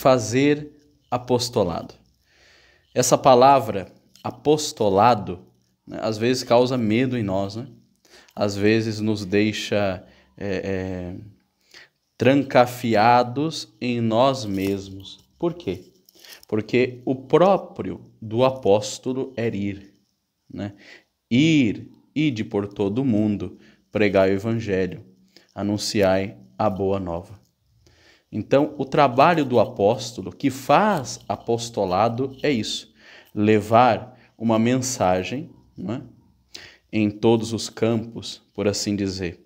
fazer apostolado. Essa palavra apostolado né, às vezes causa medo em nós, né? às vezes nos deixa é, é, trancafiados em nós mesmos. Por quê? Porque o próprio do apóstolo é ir. Né? Ir, ide por todo o mundo, pregai o evangelho, anunciai a boa nova. Então, o trabalho do apóstolo que faz apostolado é isso: levar uma mensagem é? em todos os campos, por assim dizer.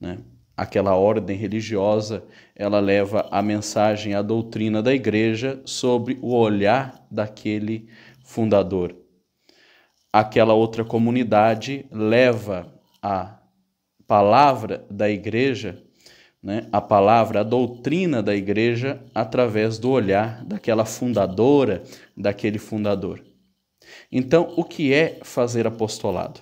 Né? Aquela ordem religiosa ela leva a mensagem, a doutrina da igreja sobre o olhar daquele fundador. Aquela outra comunidade leva a palavra da igreja né, a palavra, a doutrina da igreja através do olhar daquela fundadora, daquele fundador. Então, o que é fazer apostolado?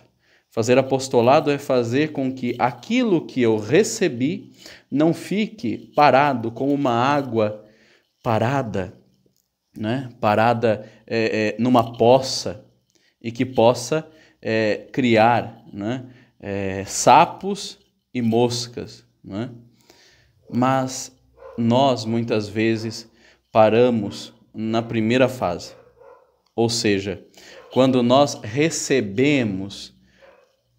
Fazer apostolado é fazer com que aquilo que eu recebi não fique parado como uma água parada, né? parada é, é, numa poça e que possa é, criar né? É, sapos e moscas. Né mas nós muitas vezes paramos na primeira fase. Ou seja, quando nós recebemos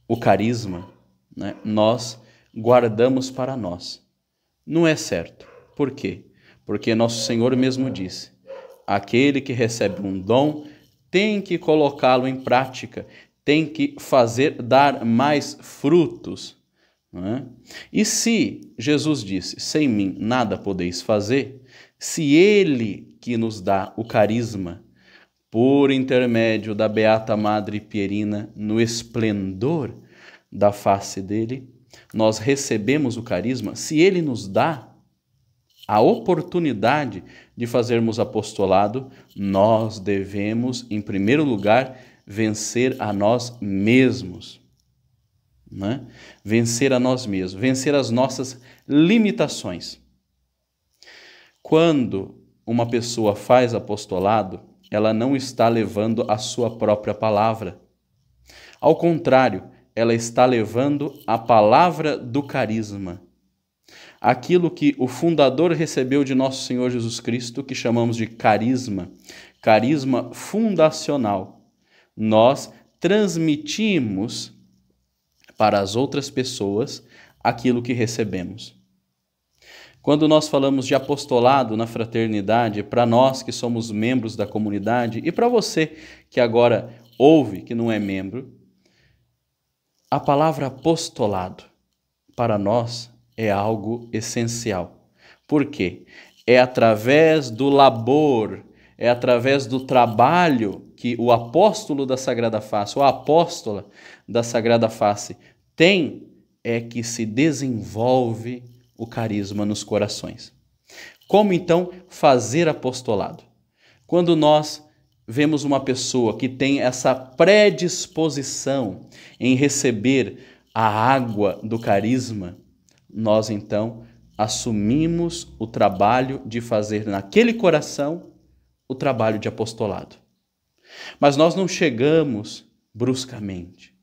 o carisma, né, nós guardamos para nós. Não é certo. Por quê? Porque nosso Senhor mesmo disse: aquele que recebe um dom tem que colocá-lo em prática, tem que fazer dar mais frutos. É? E se Jesus disse: sem mim nada podeis fazer, se Ele que nos dá o carisma, por intermédio da Beata Madre Pierina, no esplendor da face dele, nós recebemos o carisma, se Ele nos dá a oportunidade de fazermos apostolado, nós devemos, em primeiro lugar, vencer a nós mesmos né? Vencer a nós mesmos, vencer as nossas limitações. Quando uma pessoa faz apostolado, ela não está levando a sua própria palavra. Ao contrário, ela está levando a palavra do carisma. Aquilo que o fundador recebeu de nosso Senhor Jesus Cristo, que chamamos de carisma, carisma fundacional. Nós transmitimos para as outras pessoas aquilo que recebemos. Quando nós falamos de apostolado na fraternidade, para nós que somos membros da comunidade e para você que agora ouve que não é membro, a palavra apostolado para nós é algo essencial. Por quê? É através do labor é através do trabalho que o apóstolo da Sagrada Face, ou a apóstola da Sagrada Face, tem, é que se desenvolve o carisma nos corações. Como então fazer apostolado? Quando nós vemos uma pessoa que tem essa predisposição em receber a água do carisma, nós então assumimos o trabalho de fazer naquele coração o trabalho de apostolado. Mas nós não chegamos bruscamente.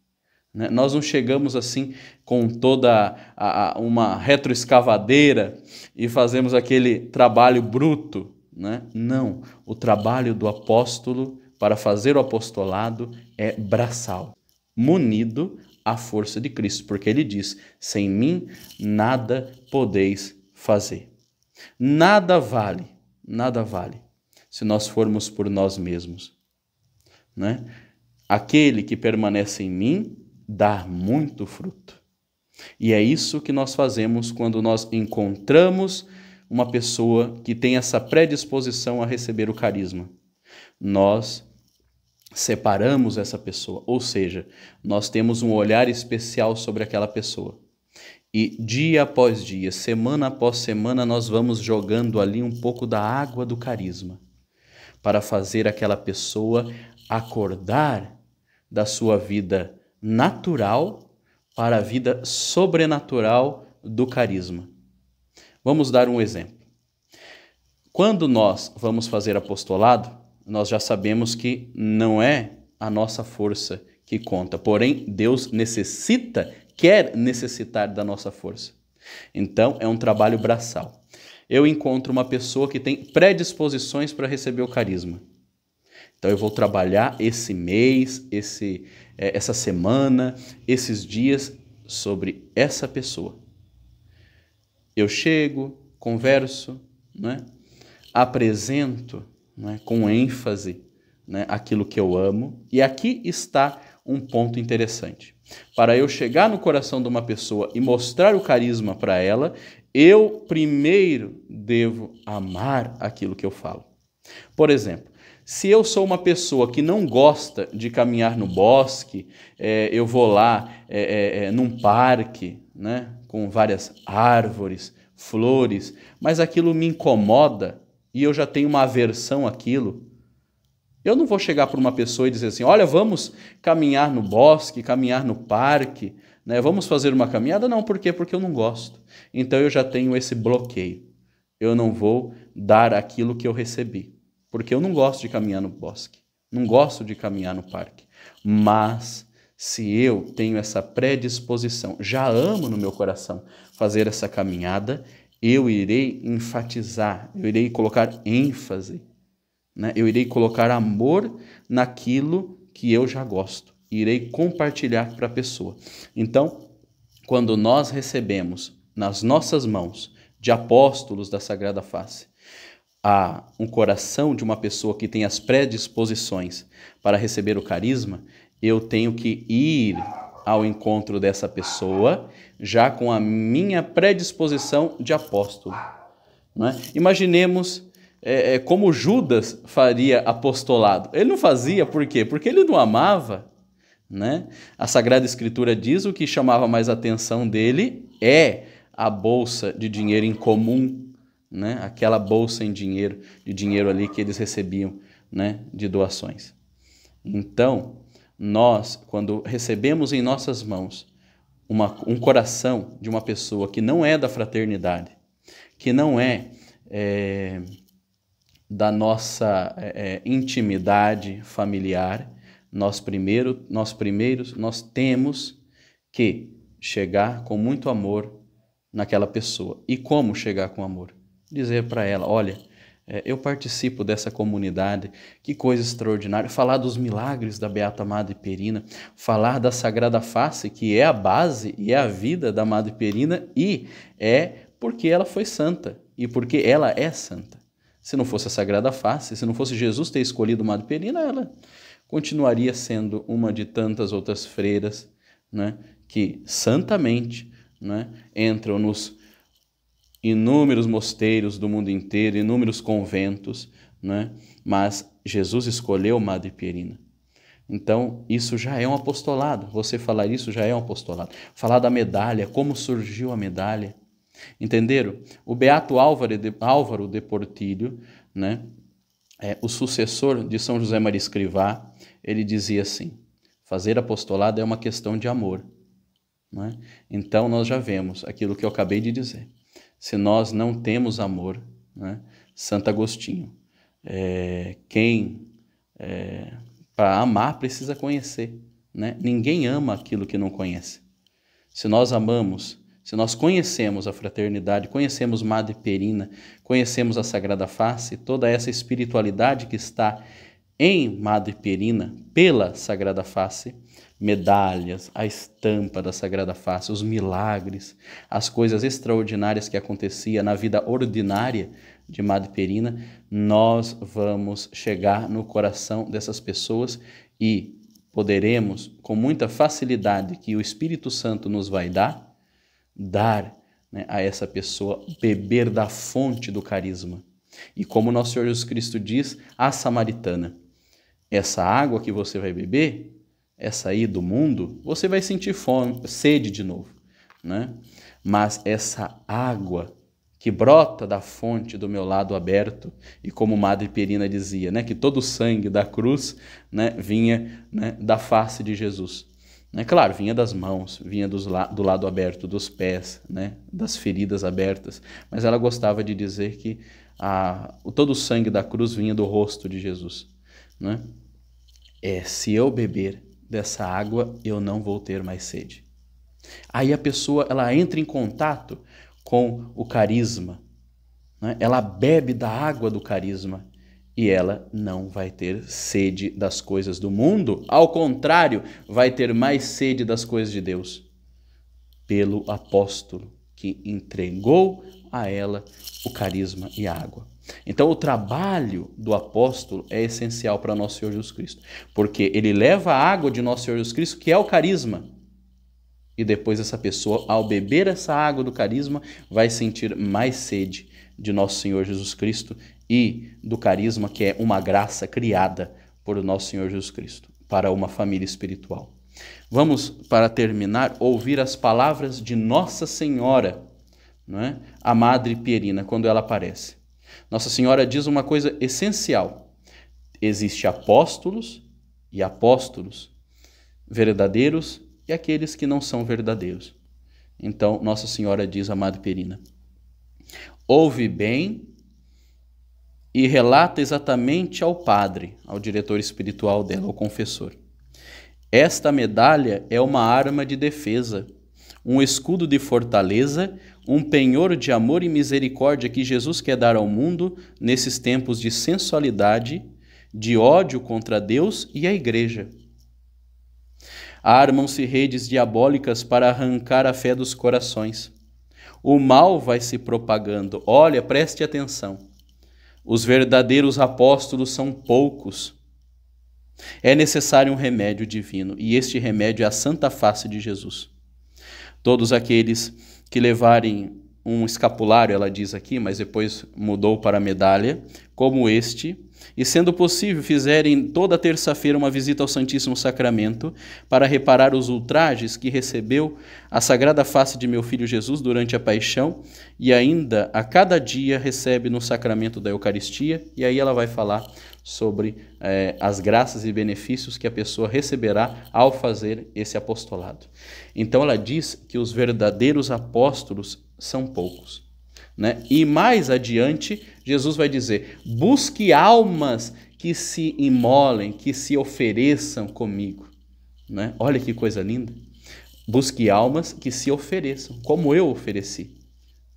Né? Nós não chegamos assim com toda a, a, uma retroescavadeira e fazemos aquele trabalho bruto. Né? Não, o trabalho do apóstolo para fazer o apostolado é braçal, munido à força de Cristo, porque ele diz: sem mim nada podeis fazer. Nada vale, nada vale se nós formos por nós mesmos. Né? Aquele que permanece em mim dá muito fruto. E é isso que nós fazemos quando nós encontramos uma pessoa que tem essa predisposição a receber o carisma. Nós separamos essa pessoa, ou seja, nós temos um olhar especial sobre aquela pessoa. E dia após dia, semana após semana, nós vamos jogando ali um pouco da água do carisma para fazer aquela pessoa acordar da sua vida natural para a vida sobrenatural do carisma. Vamos dar um exemplo. Quando nós vamos fazer apostolado, nós já sabemos que não é a nossa força que conta, porém Deus necessita, quer necessitar da nossa força. Então é um trabalho braçal eu encontro uma pessoa que tem predisposições para receber o carisma. Então eu vou trabalhar esse mês, esse, é, essa semana, esses dias sobre essa pessoa. Eu chego, converso, né? apresento né? com ênfase né? aquilo que eu amo. E aqui está um ponto interessante. Para eu chegar no coração de uma pessoa e mostrar o carisma para ela, eu primeiro devo amar aquilo que eu falo. Por exemplo, se eu sou uma pessoa que não gosta de caminhar no bosque, é, eu vou lá é, é, é num parque, né, com várias árvores, flores, mas aquilo me incomoda e eu já tenho uma aversão àquilo, eu não vou chegar para uma pessoa e dizer assim: olha, vamos caminhar no bosque, caminhar no parque, né? vamos fazer uma caminhada. Não, por quê? Porque eu não gosto. Então eu já tenho esse bloqueio. Eu não vou dar aquilo que eu recebi, porque eu não gosto de caminhar no bosque, não gosto de caminhar no parque. Mas se eu tenho essa predisposição, já amo no meu coração fazer essa caminhada, eu irei enfatizar, eu irei colocar ênfase né? Eu irei colocar amor naquilo que eu já gosto. Irei compartilhar para a pessoa. Então, quando nós recebemos nas nossas mãos de apóstolos da Sagrada Face a um coração de uma pessoa que tem as predisposições para receber o carisma, eu tenho que ir ao encontro dessa pessoa já com a minha predisposição de apóstolo. É? Imaginemos é, é, como Judas faria apostolado. Ele não fazia por quê? Porque ele não amava. Né? A Sagrada Escritura diz o que chamava mais atenção dele é a bolsa de dinheiro em comum, né? aquela bolsa em dinheiro, de dinheiro ali que eles recebiam né? de doações. Então, nós, quando recebemos em nossas mãos uma, um coração de uma pessoa que não é da fraternidade, que não é, é, da nossa é, é, intimidade familiar, nós primeiro, nós primeiros, nós temos que chegar com muito amor naquela pessoa. E como chegar com amor? Dizer para ela, olha, é, eu participo dessa comunidade, que coisa extraordinária. Falar dos milagres da Beata Madre Perina, falar da Sagrada Face, que é a base e é a vida da Madre Perina, e é porque ela foi santa e porque ela é santa. Se não fosse a Sagrada Face, se não fosse Jesus ter escolhido Madre Perina, ela continuaria sendo uma de tantas outras freiras né, que santamente né, entram nos inúmeros mosteiros do mundo inteiro, inúmeros conventos, né, mas Jesus escolheu Madre Pierina. Então, isso já é um apostolado. Você falar isso já é um apostolado. Falar da medalha, como surgiu a medalha, Entenderam? O Beato Álvaro de, Álvaro de Portilho, né, é, o sucessor de São José Maria Escrivá, ele dizia assim: fazer apostolado é uma questão de amor. Né? Então nós já vemos aquilo que eu acabei de dizer. Se nós não temos amor, né? Santo Agostinho, é, quem é, para amar precisa conhecer. Né? Ninguém ama aquilo que não conhece. Se nós amamos se nós conhecemos a fraternidade, conhecemos Madre Perina, conhecemos a Sagrada Face, toda essa espiritualidade que está em Madre Perina, pela Sagrada Face, medalhas, a estampa da Sagrada Face, os milagres, as coisas extraordinárias que acontecia na vida ordinária de Madre Perina, nós vamos chegar no coração dessas pessoas e poderemos, com muita facilidade que o Espírito Santo nos vai dar, dar né, a essa pessoa, beber da fonte do carisma. E como nosso Senhor Jesus Cristo diz à samaritana: essa água que você vai beber, essa aí do mundo, você vai sentir fome, sede de novo, né? Mas essa água que brota da fonte do meu lado aberto, e como Madre Perina dizia, né, que todo o sangue da cruz, né, vinha, né, da face de Jesus. Né? Claro, vinha das mãos, vinha la do lado aberto dos pés, né? das feridas abertas, mas ela gostava de dizer que a, todo o sangue da cruz vinha do rosto de Jesus. Né? É, se eu beber dessa água, eu não vou ter mais sede. Aí a pessoa ela entra em contato com o carisma, né? ela bebe da água do carisma e ela não vai ter sede das coisas do mundo, ao contrário, vai ter mais sede das coisas de Deus, pelo apóstolo que entregou a ela o carisma e a água. Então, o trabalho do apóstolo é essencial para nosso Senhor Jesus Cristo, porque ele leva a água de nosso Senhor Jesus Cristo, que é o carisma. E depois, essa pessoa, ao beber essa água do carisma, vai sentir mais sede de nosso Senhor Jesus Cristo e do carisma que é uma graça criada por nosso Senhor Jesus Cristo para uma família espiritual. Vamos, para terminar, ouvir as palavras de Nossa Senhora, não é? a Madre Pierina, quando ela aparece. Nossa Senhora diz uma coisa essencial: existe apóstolos e apóstolos, verdadeiros e aqueles que não são verdadeiros. Então, Nossa Senhora diz, amada Perina, ouve bem e relata exatamente ao padre, ao diretor espiritual dela, ao confessor. Esta medalha é uma arma de defesa, um escudo de fortaleza, um penhor de amor e misericórdia que Jesus quer dar ao mundo nesses tempos de sensualidade, de ódio contra Deus e a Igreja. Armam-se redes diabólicas para arrancar a fé dos corações o mal vai se propagando. Olha, preste atenção. Os verdadeiros apóstolos são poucos. É necessário um remédio divino, e este remédio é a santa face de Jesus. Todos aqueles que levarem um escapulário, ela diz aqui, mas depois mudou para medalha, como este, e sendo possível, fizerem toda terça-feira uma visita ao Santíssimo Sacramento para reparar os ultrajes que recebeu a sagrada face de meu filho Jesus durante a paixão e ainda a cada dia recebe no sacramento da Eucaristia. E aí ela vai falar sobre eh, as graças e benefícios que a pessoa receberá ao fazer esse apostolado. Então ela diz que os verdadeiros apóstolos são poucos. Né? E mais adiante, Jesus vai dizer: busque almas que se imolem, que se ofereçam comigo. Né? Olha que coisa linda. Busque almas que se ofereçam, como eu ofereci.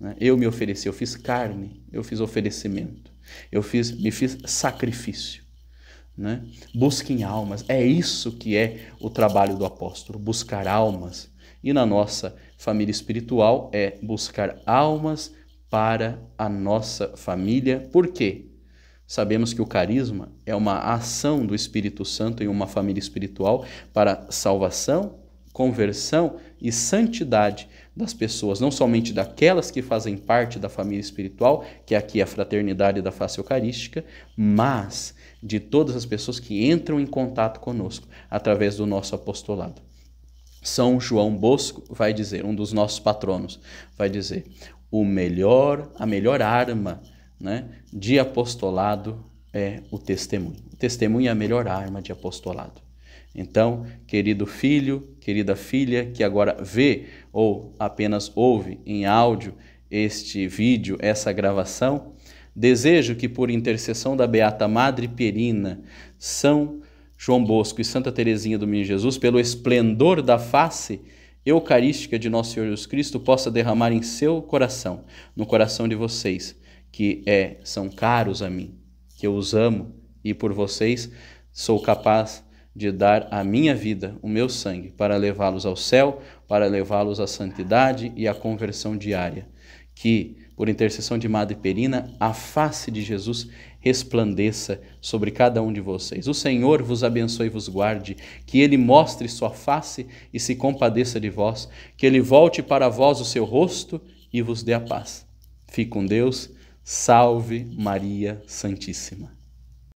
Né? Eu me ofereci, eu fiz carne, eu fiz oferecimento, eu fiz, me fiz sacrifício. Né? Busquem almas, é isso que é o trabalho do apóstolo, buscar almas. E na nossa Família espiritual é buscar almas para a nossa família. Por quê? Sabemos que o carisma é uma ação do Espírito Santo em uma família espiritual para salvação, conversão e santidade das pessoas, não somente daquelas que fazem parte da família espiritual, que aqui é a fraternidade da face eucarística, mas de todas as pessoas que entram em contato conosco através do nosso apostolado. São João Bosco vai dizer, um dos nossos patronos, vai dizer: o melhor, a melhor arma né, de apostolado é o testemunho. O testemunho é a melhor arma de apostolado. Então, querido filho, querida filha que agora vê ou apenas ouve em áudio este vídeo, essa gravação, desejo que por intercessão da beata Madre Perina, São João Bosco e Santa Teresinha do Menino Jesus, pelo esplendor da face eucarística de nosso Senhor Jesus Cristo, possa derramar em seu coração, no coração de vocês, que é, são caros a mim, que eu os amo e por vocês sou capaz de dar a minha vida, o meu sangue, para levá-los ao céu, para levá-los à santidade e à conversão diária. Que, por intercessão de Madre Perina, a face de Jesus resplandeça sobre cada um de vocês. O Senhor vos abençoe e vos guarde, que ele mostre sua face e se compadeça de vós, que ele volte para vós o seu rosto e vos dê a paz. Fique com Deus. Salve Maria Santíssima.